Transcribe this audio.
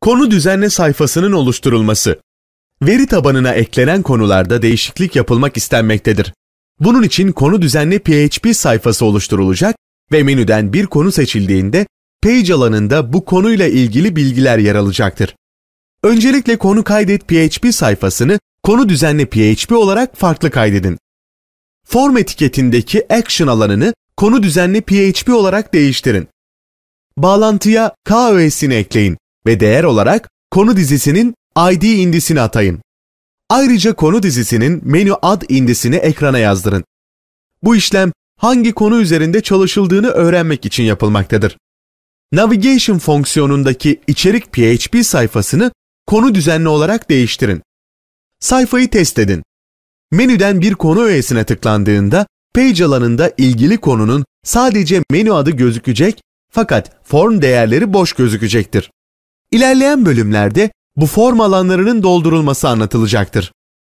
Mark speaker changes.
Speaker 1: Konu düzenle sayfasının oluşturulması. Veri tabanına eklenen konularda değişiklik yapılmak istenmektedir. Bunun için konu düzenli PHP sayfası oluşturulacak ve menüden bir konu seçildiğinde page alanında bu konuyla ilgili bilgiler yer alacaktır. Öncelikle konu kaydet PHP sayfasını konu düzenli PHP olarak farklı kaydedin. Form etiketindeki action alanını konu düzenli PHP olarak değiştirin. Bağlantıya KOS'ini ekleyin ve değer olarak konu dizisinin ID indisini atayın. Ayrıca konu dizisinin menü ad indisini ekrana yazdırın. Bu işlem hangi konu üzerinde çalışıldığını öğrenmek için yapılmaktadır. Navigation fonksiyonundaki içerik PHP sayfasını konu düzenli olarak değiştirin. Sayfayı test edin. Menüden bir konu öğesine tıklandığında page alanında ilgili konunun sadece menü adı gözükecek fakat form değerleri boş gözükecektir. İlerleyen bölümlerde bu form alanlarının doldurulması anlatılacaktır.